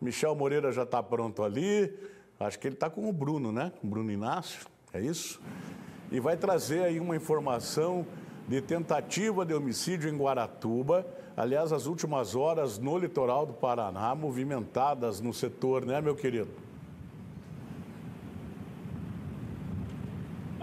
Michel Moreira já está pronto ali. Acho que ele está com o Bruno, né? Com o Bruno Inácio, é isso? E vai trazer aí uma informação de tentativa de homicídio em Guaratuba. Aliás, as últimas horas no litoral do Paraná, movimentadas no setor, né, meu querido?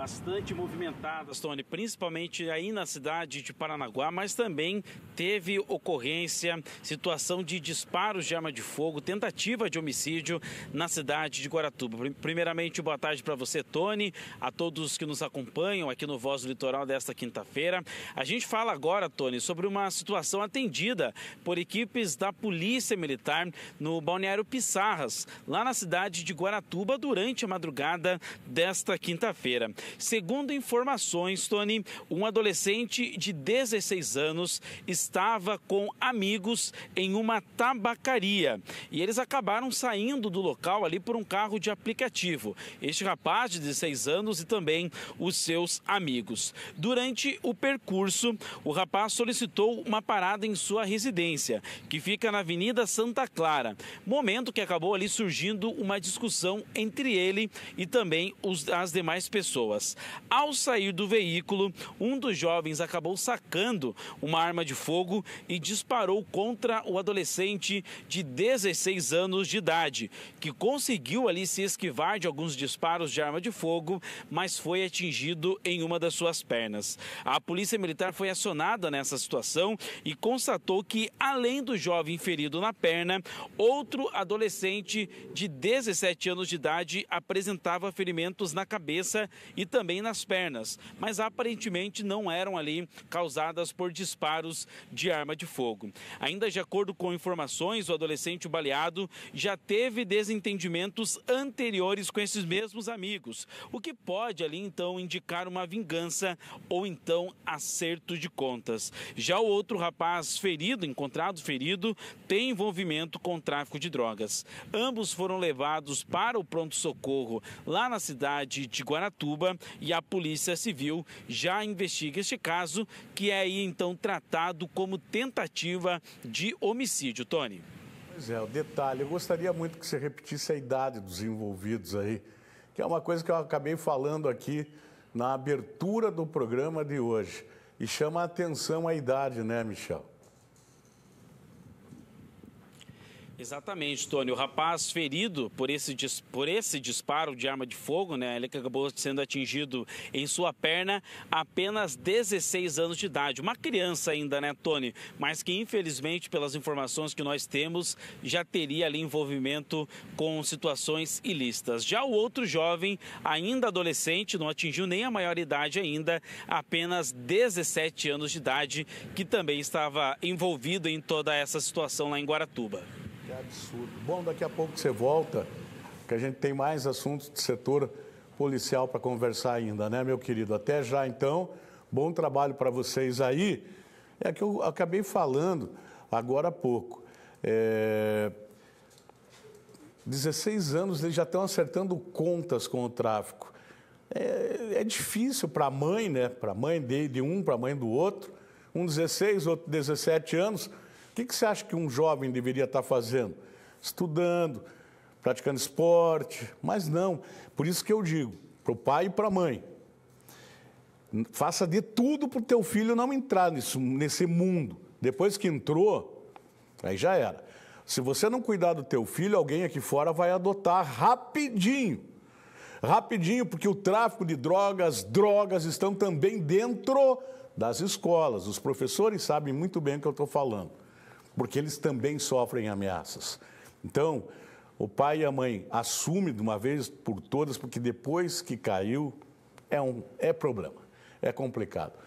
bastante movimentadas, Tony, principalmente aí na cidade de Paranaguá, mas também teve ocorrência, situação de disparos de arma de fogo, tentativa de homicídio na cidade de Guaratuba. Primeiramente, boa tarde para você, Tony, a todos que nos acompanham aqui no Voz do Litoral desta quinta-feira. A gente fala agora, Tony, sobre uma situação atendida por equipes da Polícia Militar no Balneário Pissarras, lá na cidade de Guaratuba, durante a madrugada desta quinta-feira. Segundo informações, Tony, um adolescente de 16 anos estava com amigos em uma tabacaria e eles acabaram saindo do local ali por um carro de aplicativo. Este rapaz de 16 anos e também os seus amigos. Durante o percurso, o rapaz solicitou uma parada em sua residência, que fica na Avenida Santa Clara. Momento que acabou ali surgindo uma discussão entre ele e também os, as demais pessoas. Ao sair do veículo, um dos jovens acabou sacando uma arma de fogo e disparou contra o adolescente de 16 anos de idade, que conseguiu ali se esquivar de alguns disparos de arma de fogo, mas foi atingido em uma das suas pernas. A polícia militar foi acionada nessa situação e constatou que, além do jovem ferido na perna, outro adolescente de 17 anos de idade apresentava ferimentos na cabeça e também nas pernas, mas aparentemente não eram ali causadas por disparos de arma de fogo. Ainda de acordo com informações, o adolescente baleado já teve desentendimentos anteriores com esses mesmos amigos, o que pode ali então indicar uma vingança ou então acerto de contas. Já o outro rapaz ferido, encontrado ferido, tem envolvimento com tráfico de drogas. Ambos foram levados para o pronto-socorro lá na cidade de Guaratuba, e a Polícia Civil já investiga este caso, que é aí então tratado como tentativa de homicídio, Tony. Pois é, o detalhe, eu gostaria muito que você repetisse a idade dos envolvidos aí, que é uma coisa que eu acabei falando aqui na abertura do programa de hoje. E chama a atenção a idade, né, Michel? Exatamente, Tony. O rapaz ferido por esse, por esse disparo de arma de fogo, né? Ele acabou sendo atingido em sua perna apenas 16 anos de idade. Uma criança ainda, né, Tony? Mas que infelizmente, pelas informações que nós temos, já teria ali envolvimento com situações ilícitas. Já o outro jovem, ainda adolescente, não atingiu nem a maioridade ainda, apenas 17 anos de idade, que também estava envolvido em toda essa situação lá em Guaratuba. É absurdo. Bom, daqui a pouco você volta, que a gente tem mais assuntos de setor policial para conversar ainda, né, meu querido? Até já então. Bom trabalho para vocês aí. É que eu acabei falando agora há pouco. É... 16 anos eles já estão acertando contas com o tráfico. É, é difícil para a mãe, né? Para a mãe de, de um, para a mãe do outro. Um 16, outro 17 anos o que, que você acha que um jovem deveria estar fazendo? Estudando, praticando esporte, mas não. Por isso que eu digo, para o pai e para a mãe, faça de tudo para o teu filho não entrar nisso, nesse mundo. Depois que entrou, aí já era. Se você não cuidar do teu filho, alguém aqui fora vai adotar rapidinho. Rapidinho, porque o tráfico de drogas, drogas estão também dentro das escolas. Os professores sabem muito bem o que eu estou falando porque eles também sofrem ameaças. Então, o pai e a mãe assumem de uma vez por todas, porque depois que caiu, é, um, é problema, é complicado.